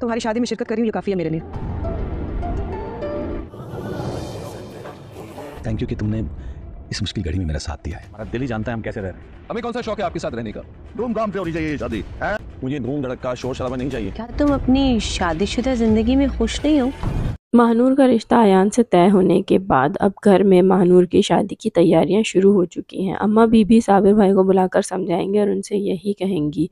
तुम्हारी शादी में शिरकत करी ये काफ़ी है मेरे लिए थैंक यू कि तुमने इस मुश्किल घड़ी में मेरा साथ दिया है हमारा दिल ही जानता है हम कैसे रह रहे हैं हमें कौन सा शौक है आपके साथ रहने का धूमधाम से होनी चाहिए शादी मुझे धूम धड़क का शोर शराबा नहीं चाहिए क्या तुम अपनी शादीशुदा जिंदगी में खुश नहीं हो महानूर का रिश्ता आयान से तय होने के बाद अब घर में महानूर की शादी की तैयारियां शुरू हो चुकी हैं अम्मा बीबी साबिर भाई को बुलाकर समझाएंगे और उनसे यही कहेंगी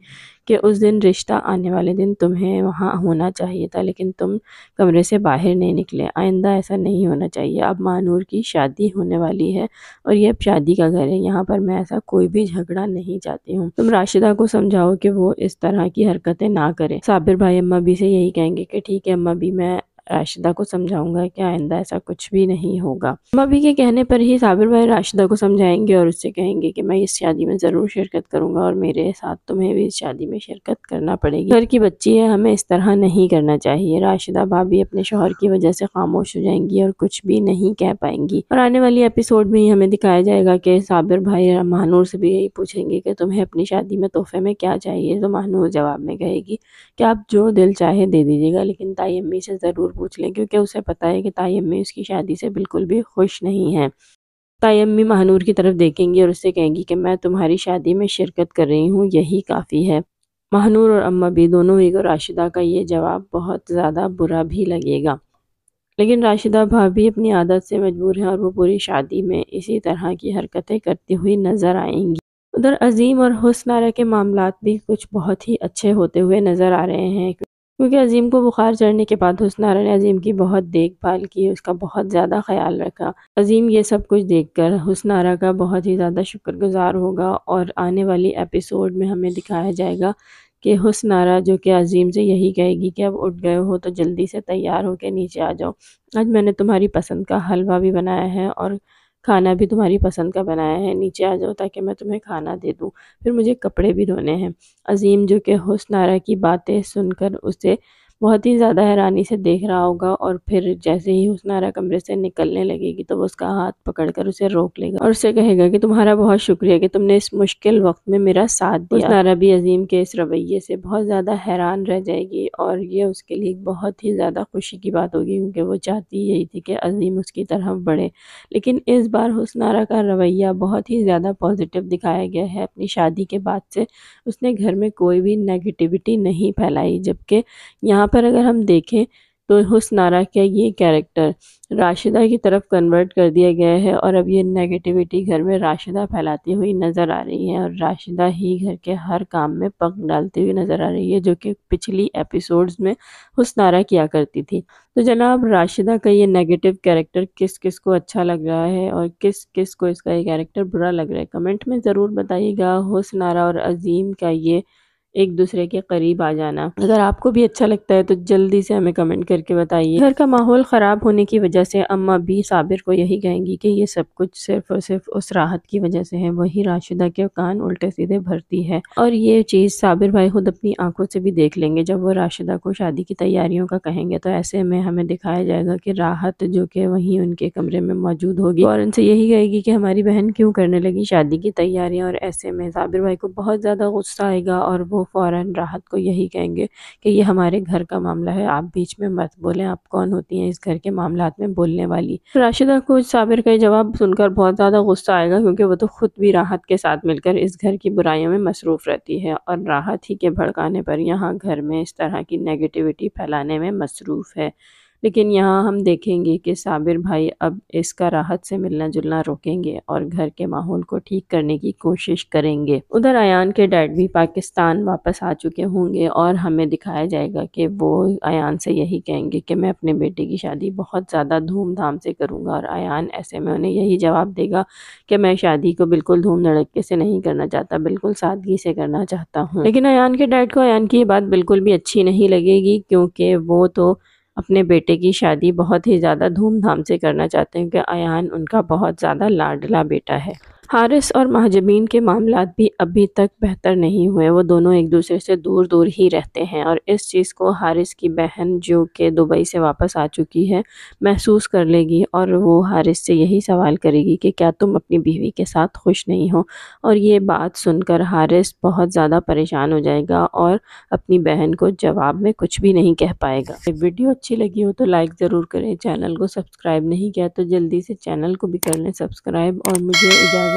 कि उस दिन रिश्ता आने वाले दिन तुम्हें वहाँ होना चाहिए था लेकिन तुम कमरे से बाहर नहीं निकले आइंदा ऐसा नहीं होना चाहिए अब महानूर की शादी होने वाली है और यह शादी का घर है यहाँ पर मैं ऐसा कोई भी झगड़ा नहीं चाहती हूँ तुम राशिदा को समझाओ कि वो इस तरह की हरकतें ना करें साबिर भाई अम्मा बी से यही कहेंगे कि ठीक है अम्मा बी मैं राशिदा को समझाऊंगा कि आइंदा ऐसा कुछ भी नहीं होगा मम्मी के कहने पर ही साबिर भाई राशिदा को समझाएंगे और उससे कहेंगे कि मैं इस शादी में ज़रूर शिरकत करूंगा और मेरे साथ तुम्हें भी इस शादी में शिरकत करना पड़ेगी घर की बच्ची है हमें इस तरह नहीं करना चाहिए राशिदा भाभी अपने शोहर की वजह से खामोश हो जाएंगी और कुछ भी नहीं कह पाएंगी और आने वाली एपिसोड में ही हमें दिखाया जाएगा कि साबिर भाई महानूर से भी यही पूछेंगे कि तुम्हें अपनी शादी में तोहफे में क्या चाहिए तो महानूर जवाब में कहेगी कि आप जो दिल चाहे दे दीजिएगा लेकिन ताई अम्मी से ज़रूर पूछ लें क्योंकि उसे पता है कि ताई अम्मी उसकी शादी से बिल्कुल भी खुश नहीं है ताई अम्मी महानूर की तरफ देखेंगी और उससे कहेंगी कि मैं तुम्हारी शादी में शिरकत कर रही हूँ यही काफ़ी है महानूर और अम्मा भी दोनों ही को राशिदा का ये जवाब बहुत ज़्यादा बुरा भी लगेगा लेकिन राशिदा भाभी अपनी आदत से मजबूर हैं और वो पूरी शादी में इसी तरह की हरकतें करती हुई नज़र आएंगी उधर अजीम और हुसनारा के मामला भी कुछ बहुत ही अच्छे होते हुए नज़र आ रहे हैं क्योंकि अजीम को बुखार चढ़ने के बाद हुसनारा ने अजीम की बहुत देखभाल की उसका बहुत ज़्यादा ख्याल रखा अजीम ये सब कुछ देखकर हुसनारा का बहुत ही ज़्यादा शुक्रगुजार होगा और आने वाली एपिसोड में हमें दिखाया जाएगा कि हुसनारा जो कि अजीम से यही कहेगी कि अब उठ गए हो तो जल्दी से तैयार होकर नीचे आ जाओ आज मैंने तुम्हारी पसंद का हलवा भी बनाया है और खाना भी तुम्हारी पसंद का बनाया है नीचे आ जाओ ताकि मैं तुम्हें खाना दे दूँ फिर मुझे कपड़े भी धोने हैं अजीम जो कि हुसनारा की बातें सुनकर उसे बहुत ही ज़्यादा हैरानी से देख रहा होगा और फिर जैसे ही हुसनारा कमरे से निकलने लगेगी तो वो उसका हाथ पकड़कर उसे रोक लेगा और उसे कहेगा कि तुम्हारा बहुत शुक्रिया कि तुमने इस मुश्किल वक्त में मेरा साथ दिया हुसनारा भी अजीम के इस रवैये से बहुत ज़्यादा हैरान रह जाएगी और ये उसके लिए बहुत ही ज़्यादा खुशी की बात होगी क्योंकि वो चाहती यही थी कि अजीम उसकी तरह बढ़े लेकिन इस बार हुसनारा का रवैया बहुत ही ज़्यादा पॉजिटिव दिखाया गया है अपनी शादी के बाद से उसने घर में कोई भी नेगेटिविटी नहीं फैलाई जबकि यहाँ यहाँ पर अगर हम देखें तो हुसनारा का ये कैरेक्टर राशिदा की तरफ कन्वर्ट कर दिया गया है और अब ये नेगेटिविटी घर में राशिदा फैलाती हुई नज़र आ रही है और राशिदा ही घर के हर काम में पग डालती हुई नज़र आ रही है जो कि पिछली एपिसोड्स में हुसनारा किया करती थी तो जनाब राशिदा का ये नेगेटिव कैरेक्टर किस किस को अच्छा लग रहा है और किस किस को इसका ये कैरेक्टर बुरा लग रहा है कमेंट में ज़रूर बताइएगा हुसनारा और अजीम का ये एक दूसरे के करीब आ जाना अगर आपको भी अच्छा लगता है तो जल्दी से हमें कमेंट करके बताइए घर का माहौल ख़राब होने की वजह से अम्मा भी साबिर को यही कहेंगी कि ये सब कुछ सिर्फ और सिर्फ उस राहत की वजह से है वही राशिदा के कान उल्टे सीधे भरती है और ये चीज़ साबिर भाई खुद अपनी आंखों से भी देख लेंगे जब वो राशिदा को शादी की तैयारियों का कहेंगे तो ऐसे में हमें दिखाया जाएगा कि राहत जो कि वहीं उनके कमरे में मौजूद होगी और उनसे यही कहेगी कि हमारी बहन क्यों करने लगी शादी की तैयारियाँ और ऐसे में साबिर भाई को बहुत ज़्यादा गुस्सा आएगा और वो वो फ़ौर राहत को यही कहेंगे कि ये हमारे घर का मामला है आप बीच में मत बोलें आप कौन होती हैं इस घर के मामला में बोलने वाली राशिदा को साबिर का जवाब सुनकर बहुत ज़्यादा गुस्सा आएगा क्योंकि वो तो खुद भी राहत के साथ मिलकर इस घर की बुराइयों में मसरूफ़ रहती है और राहत ही के भड़काने पर यहाँ घर में इस तरह की नेगेटिविटी फैलाने में मसरूफ़ है लेकिन यहाँ हम देखेंगे कि साबिर भाई अब इसका राहत से मिलना जुलना रोकेंगे और घर के माहौल को ठीक करने की कोशिश करेंगे उधर अयान के डैड भी पाकिस्तान वापस आ चुके होंगे और हमें दिखाया जाएगा कि वो अयान से यही कहेंगे कि मैं अपने बेटे की शादी बहुत ज़्यादा धूमधाम से करूँगा और अयान ऐसे में उन्हें यही जवाब देगा कि मैं शादी को बिल्कुल धूम धड़के से नहीं करना चाहता बिल्कुल सादगी से करना चाहता हूँ लेकिन अयान के डैड को अयान की ये बात बिल्कुल भी अच्छी नहीं लगेगी क्योंकि वो तो अपने बेटे की शादी बहुत ही ज़्यादा धूमधाम से करना चाहते हैं क्योंकि अयान उनका बहुत ज़्यादा लाडला बेटा है हारिस और महाजबीन के मामला भी अभी तक बेहतर नहीं हुए वो दोनों एक दूसरे से दूर दूर ही रहते हैं और इस चीज़ को हारिस की बहन जो कि दुबई से वापस आ चुकी है महसूस कर लेगी और वो हारिस से यही सवाल करेगी कि क्या तुम अपनी बीवी के साथ खुश नहीं हो और ये बात सुनकर हारिस बहुत ज़्यादा परेशान हो जाएगा और अपनी बहन को जवाब में कुछ भी नहीं कह पाएगा वीडियो अच्छी लगी हो तो लाइक ज़रूर करें चैनल को सब्सक्राइब नहीं किया तो जल्दी से चैनल को भी कर लें सब्सक्राइब और मुझे इजाज़त